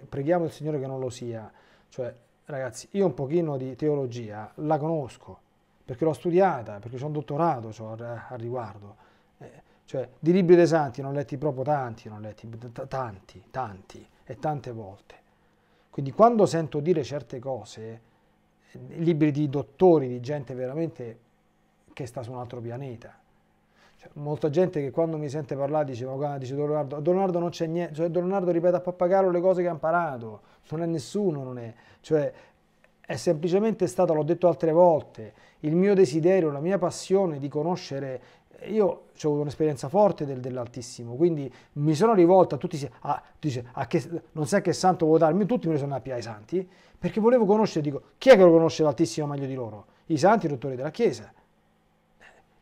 preghiamo il Signore che non lo sia, cioè ragazzi io un pochino di teologia la conosco, perché l'ho studiata, perché ho un dottorato cioè, al riguardo, cioè di libri dei santi non letti proprio tanti, non letti tanti, tanti e tante volte. Quindi quando sento dire certe cose libri di dottori, di gente veramente che sta su un altro pianeta. Cioè, molta gente che quando mi sente parlare dice, ma dice Don Leonardo, non c'è niente, cioè Don ripete a Pappagallo le cose che ha imparato, non è nessuno, non è, cioè è semplicemente stato, l'ho detto altre volte, il mio desiderio, la mia passione di conoscere io ho avuto un'esperienza forte del, dell'Altissimo, quindi mi sono rivolto a tutti, a, dice, a che, non sai che santo volevo darmi, tutti me ne sono andati ai santi, perché volevo conoscere, dico, chi è che lo conosce l'Altissimo meglio di loro? I santi i dottori della Chiesa,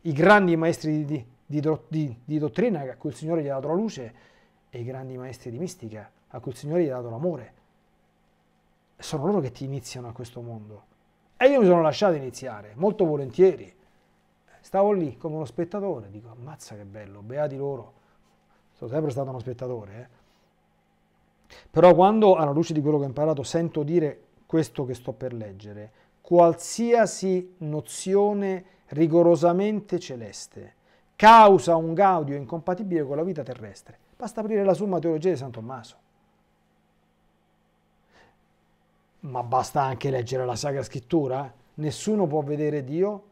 i grandi maestri di, di, di, di dottrina a cui il Signore gli ha dato la luce e i grandi maestri di mistica a cui il Signore gli ha dato l'amore. Sono loro che ti iniziano a questo mondo. E io mi sono lasciato iniziare, molto volentieri Stavo lì come uno spettatore, dico ammazza che bello, beati loro. Sono sempre stato uno spettatore. Eh. Però quando, alla luce di quello che ho imparato, sento dire questo che sto per leggere, qualsiasi nozione rigorosamente celeste causa un gaudio incompatibile con la vita terrestre. Basta aprire la Summa Teologia di San Tommaso. Ma basta anche leggere la Sacra Scrittura. Eh. Nessuno può vedere Dio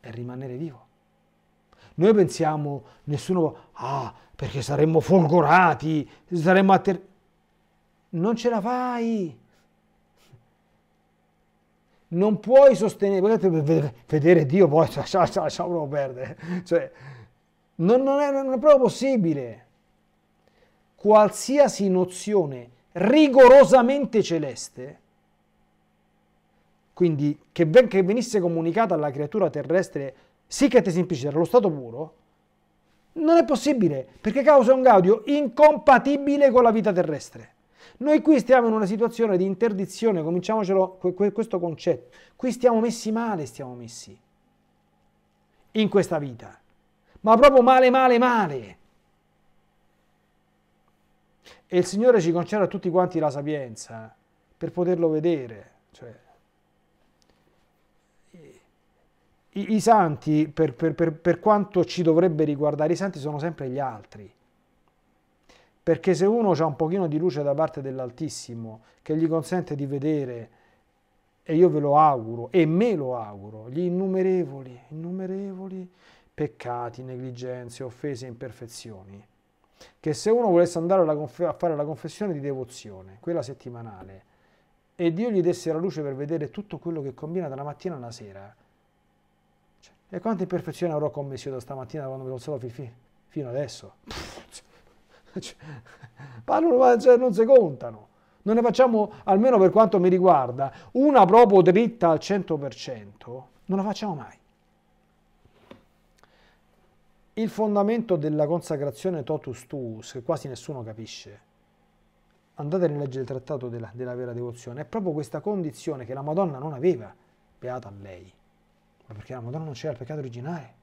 è rimanere vivo. Noi pensiamo, nessuno, ah, perché saremmo folgorati, saremmo atter... Non ce la fai! Non puoi sostenere, perché vedere Dio poi, lasciamo lascia, lascia, perdere, cioè, non, non, è, non è proprio possibile. Qualsiasi nozione rigorosamente celeste quindi che, ben, che venisse comunicata alla creatura terrestre sic semplice era lo stato puro, non è possibile, perché causa un gaudio incompatibile con la vita terrestre. Noi qui stiamo in una situazione di interdizione, cominciamocelo questo concetto. Qui stiamo messi male, stiamo messi in questa vita. Ma proprio male, male, male. E il Signore ci concede a tutti quanti la sapienza eh, per poterlo vedere. Cioè, i, i santi, per, per, per, per quanto ci dovrebbe riguardare, i santi sono sempre gli altri. Perché se uno ha un pochino di luce da parte dell'Altissimo che gli consente di vedere, e io ve lo auguro, e me lo auguro, gli innumerevoli, innumerevoli peccati, negligenze, offese, imperfezioni, che se uno volesse andare a fare la confessione di devozione, quella settimanale, e Dio gli desse la luce per vedere tutto quello che combina dalla mattina alla sera. Cioè, e quante imperfezioni avrò commesso io da stamattina quando mi sono alzato fi, fi, fino adesso? cioè, parlo, cioè, non si contano. Non ne facciamo, almeno per quanto mi riguarda, una proprio dritta al 100%, non la facciamo mai. Il fondamento della consacrazione totus tuus, che quasi nessuno capisce, andate a rileggere il trattato della, della vera devozione, è proprio questa condizione che la Madonna non aveva, beata a lei, ma perché la Madonna non c'era il peccato originale.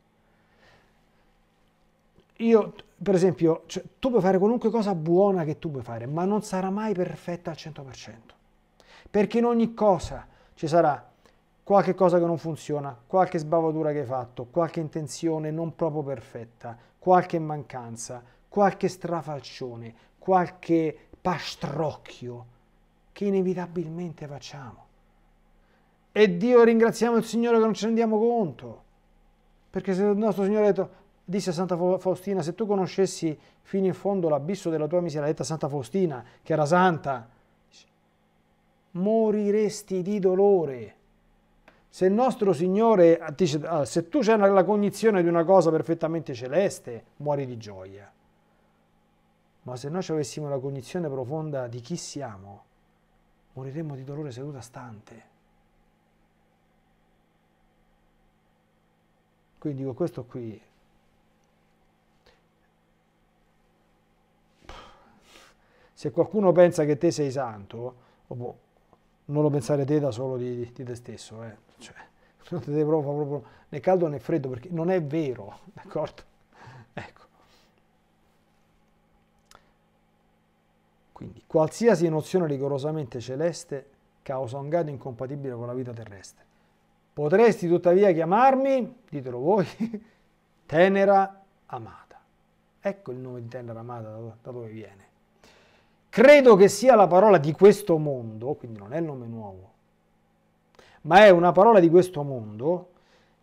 Io, per esempio, cioè, tu puoi fare qualunque cosa buona che tu puoi fare, ma non sarà mai perfetta al 100%, perché in ogni cosa ci sarà qualche cosa che non funziona, qualche sbavatura che hai fatto, qualche intenzione non proprio perfetta, qualche mancanza, qualche strafalcione, qualche pastrocchio che inevitabilmente facciamo. E Dio ringraziamo il Signore che non ce ne rendiamo conto. Perché se il nostro Signore ha detto, disse a Santa Faustina, se tu conoscessi fino in fondo l'abisso della tua miseria, detta Santa Faustina, che era santa, moriresti di dolore. Se il nostro Signore dice, se tu c'è la cognizione di una cosa perfettamente celeste, muori di gioia. Ma se noi ci avessimo la cognizione profonda di chi siamo, moriremmo di dolore seduta stante. Quindi con questo qui se qualcuno pensa che te sei santo, oh boh, non lo pensare te da solo di, di te stesso, eh. cioè, non ti devi proprio, proprio né caldo né freddo perché non è vero, d'accordo? Ecco. Quindi qualsiasi nozione rigorosamente celeste causa un grado incompatibile con la vita terrestre. Potresti tuttavia chiamarmi, ditelo voi, tenera amata. Ecco il nome di tenera amata da dove viene. Credo che sia la parola di questo mondo, quindi non è il nome nuovo, ma è una parola di questo mondo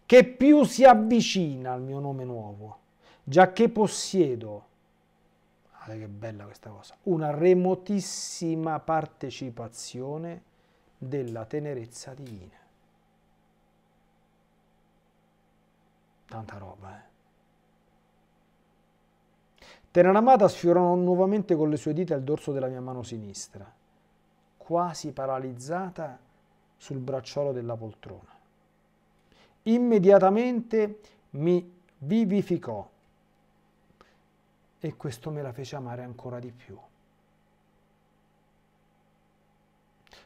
che più si avvicina al mio nome nuovo, già che possiedo Guardate che bella questa cosa. Una remotissima partecipazione della tenerezza divina. Tanta roba, eh. Teranamata sfiorò nuovamente con le sue dita il dorso della mia mano sinistra, quasi paralizzata sul bracciolo della poltrona. Immediatamente mi vivificò e questo me la fece amare ancora di più.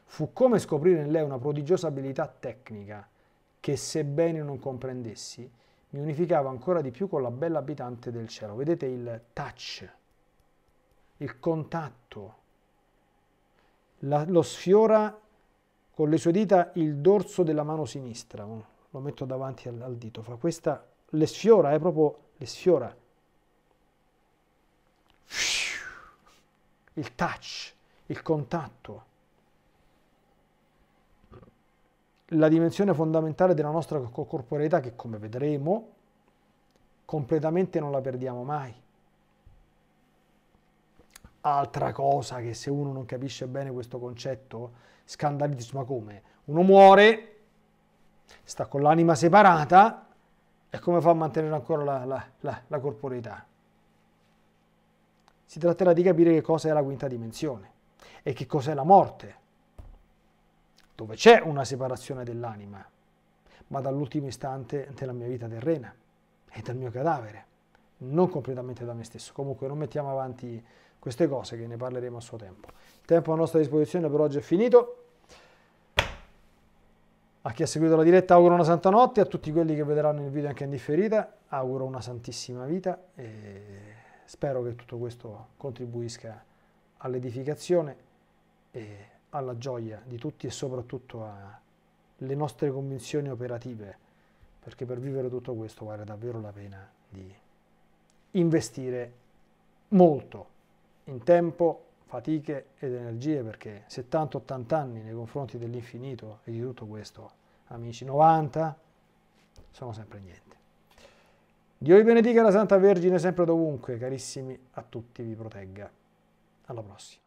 Fu come scoprire in lei una prodigiosa abilità tecnica che sebbene non comprendessi, mi unificava ancora di più con la bella abitante del cielo. Vedete il touch, il contatto, la, lo sfiora con le sue dita il dorso della mano sinistra, lo metto davanti al, al dito, fa questa, le sfiora, è proprio, le sfiora, il touch, il contatto. La dimensione fondamentale della nostra corporeità che come vedremo completamente non la perdiamo mai. Altra cosa che se uno non capisce bene questo concetto scandalizza ma come? Uno muore, sta con l'anima separata e come fa a mantenere ancora la, la, la, la corporeità? si tratterà di capire che cosa è la quinta dimensione e che cos'è la morte, dove c'è una separazione dell'anima, ma dall'ultimo istante della mia vita terrena e dal mio cadavere, non completamente da me stesso. Comunque non mettiamo avanti queste cose che ne parleremo a suo tempo. Il tempo a nostra disposizione per oggi è finito. A chi ha seguito la diretta auguro una santa notte, a tutti quelli che vedranno il video anche in differita auguro una santissima vita. E... Spero che tutto questo contribuisca all'edificazione e alla gioia di tutti e soprattutto alle nostre convinzioni operative, perché per vivere tutto questo vale davvero la pena di investire molto in tempo, fatiche ed energie, perché 70-80 anni nei confronti dell'infinito e di tutto questo, amici, 90 sono sempre niente. Dio vi benedica la Santa Vergine sempre dovunque, carissimi, a tutti vi protegga. Alla prossima.